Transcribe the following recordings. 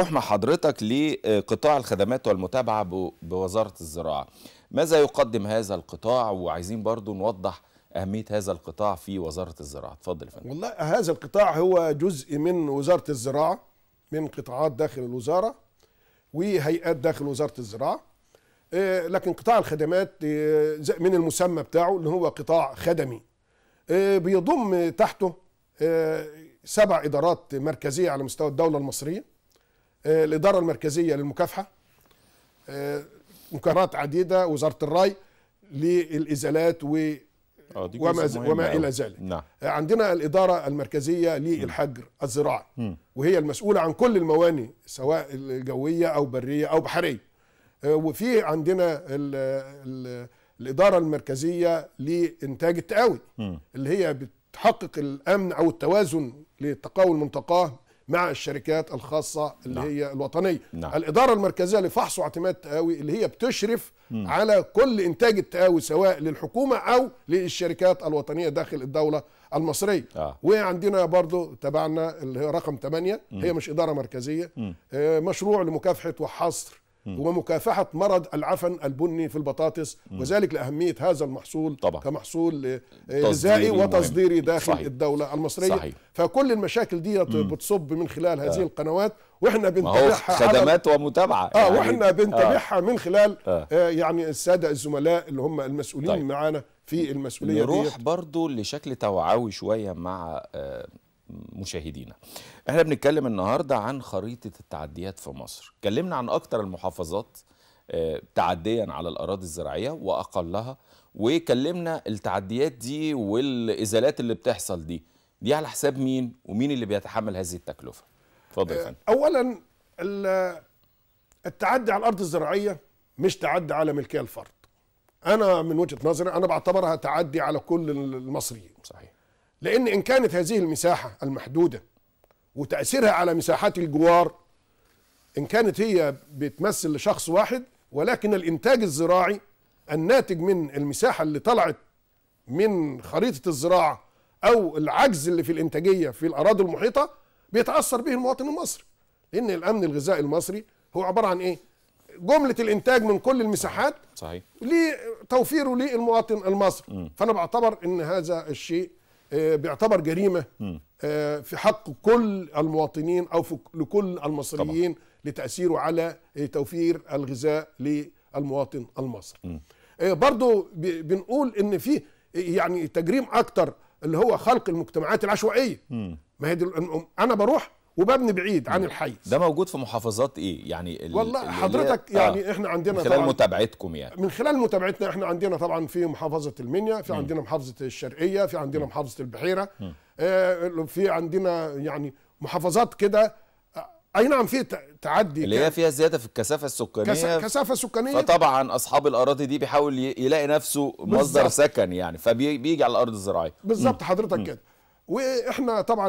نروح مع حضرتك لقطاع الخدمات والمتابعة بوزارة الزراعة ماذا يقدم هذا القطاع وعايزين برضو نوضح أهمية هذا القطاع في وزارة الزراعة تفضل فندم والله هذا القطاع هو جزء من وزارة الزراعة من قطاعات داخل الوزارة وهيئات داخل وزارة الزراعة إيه، لكن قطاع الخدمات إيه، من المسمى بتاعه اللي هو قطاع خدمي إيه، بيضم تحته سبع إدارات مركزية على مستوى الدولة المصرية آه، الاداره المركزيه للمكافحه آه، مكافحات عديده وزاره الري للازالات و آه، وما, وما الى ذلك نعم. عندنا الاداره المركزيه للحجر الزراعي وهي المسؤوله عن كل المواني سواء الجويه او بريه او بحريه وفي عندنا الـ الـ الاداره المركزيه لانتاج التقاوي اللي هي بتحقق الامن او التوازن للتقاوي المنتقاه مع الشركات الخاصة اللي نعم. هي الوطنية نعم. الإدارة المركزية لفحص واعتماد التقاوي اللي هي بتشرف مم. على كل إنتاج التقاوي سواء للحكومة أو للشركات الوطنية داخل الدولة المصرية آه. وعندنا برضو تبعنا اللي هي رقم 8 مم. هي مش إدارة مركزية مم. آه، مشروع لمكافحة وحصر هو مكافحة مرض العفن البني في البطاطس وذلك لأهمية هذا المحصول طبعا. كمحصول غذائي وتصديري داخل صحيح. الدولة المصرية صحيح. فكل المشاكل دي بتصب من خلال آه. هذه آه. القنوات واحنا بنتابعها خدمات على... ومتابعه اه يعني... واحنا آه. بنتابعها آه. من خلال آه. آه يعني الساده الزملاء اللي هم المسؤولين طيب. معانا في المسؤوليه نروح برضو لشكل توعوي شويه مع آه مشاهدينا احنا بنتكلم النهارده عن خريطه التعديات في مصر كلمنا عن أكثر المحافظات آه، تعديا على الاراضي الزراعيه واقلها وكلمنا التعديات دي والازالات اللي بتحصل دي دي على حساب مين ومين اللي بيتحمل هذه التكلفه اتفضل يا آه، فندم اولا التعدي على الارض الزراعيه مش تعدي على ملكيه الفرد انا من وجهه نظري انا بعتبرها تعدي على كل المصريين صحيح لأن إن كانت هذه المساحة المحدودة وتأثيرها على مساحات الجوار إن كانت هي بتمثل لشخص واحد ولكن الإنتاج الزراعي الناتج من المساحة اللي طلعت من خريطة الزراعة أو العجز اللي في الإنتاجية في الأراضي المحيطة بيتأثر به المواطن المصري لأن الأمن الغذائي المصري هو عبارة عن إيه؟ جملة الإنتاج من كل المساحات صحيح لتوفيره للمواطن المصري فأنا بعتبر إن هذا الشيء آه، بيعتبر جريمه آه، في حق كل المواطنين او في لكل المصريين طبعا. لتاثيره على آه، توفير الغذاء للمواطن المصري. برضو بنقول ان في يعني تجريم اكتر اللي هو خلق المجتمعات العشوائيه. ما هي انا بروح وببني بعيد عن الحي ده موجود في محافظات ايه يعني ال... والله حضرتك آه، يعني آه. احنا عندنا من خلال طبعاً متابعتكم يعني من خلال متابعتنا احنا عندنا طبعا في محافظه المنيا في عندنا م. محافظه الشرقيه في عندنا م. محافظه البحيره آه في عندنا يعني محافظات كده آه، اي نعم في تعدي اللي هي فيها زياده في الكثافه السكانيه كثافه سكانيه فطبعا اصحاب الاراضي دي بيحاول يلاقي نفسه مصدر سكن يعني فبيجي على الارض الزراعيه بالظبط حضرتك كده واحنا طبعا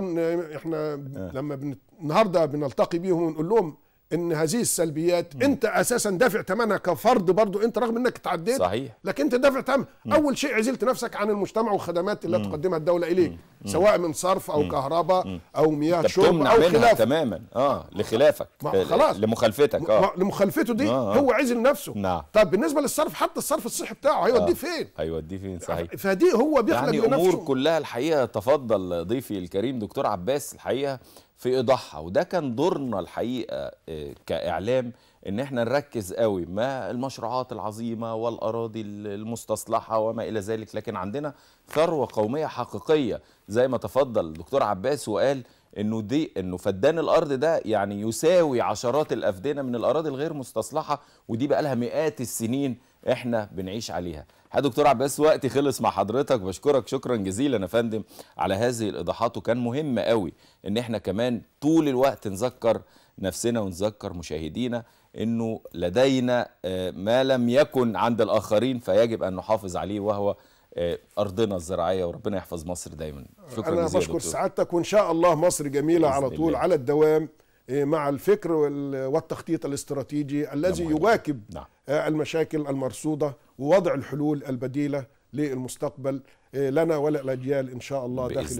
احنا آه. لما بن... النهارده بنلتقي بيهم ونقول لهم ان هذه السلبيات مم. انت اساسا دافع ثمنها كفرد برضو انت رغم انك تعديت صحيح لكن انت دافع ثمنها اول شيء عزلت نفسك عن المجتمع والخدمات اللي مم. تقدمها الدوله اليك مم. سواء من صرف او كهرباء او مياه شرب او خلاف تماما اه لخلافك خلاص لمخالفتك اه لمخالفته دي آه. آه. هو عزل نفسه نعم طب بالنسبه للصرف حتى الصرف الصحي بتاعه هيوديه آه. فين هيوديه فين يعني صحيح فدي هو بيخلق يعني لنفسه كلها الحقيقه تفضل ضيفي الكريم دكتور عباس الحقيقه في ايضاحها وده كان دورنا الحقيقه آه، كاعلام ان احنا نركز قوي ما المشروعات العظيمه والاراضي المستصلحه وما الى ذلك لكن عندنا ثروه قوميه حقيقيه زي ما تفضل الدكتور عباس وقال انه دي انه فدان الارض ده يعني يساوي عشرات الافدنه من الاراضي الغير مستصلحه ودي بقى لها مئات السنين احنا بنعيش عليها ها دكتور عباس وقتي خلص مع حضرتك بشكرك شكرا جزيلا يا فندم على هذه الايضاحات وكان مهم قوي ان احنا كمان طول الوقت نذكر نفسنا ونذكر مشاهدينا انه لدينا آه، ما لم يكن عند الاخرين فيجب ان نحافظ عليه وهو آه، ارضنا الزراعيه وربنا يحفظ مصر دايما شكرا جزيلا انا بشكر سعادتك وان شاء الله مصر جميله على طول الله. على الدوام إيه، مع الفكر والتخطيط الاستراتيجي الذي يواكب نعم. آه، المشاكل المرصوده ووضع الحلول البديله للمستقبل إيه، لنا وللاجيال ان شاء الله داخل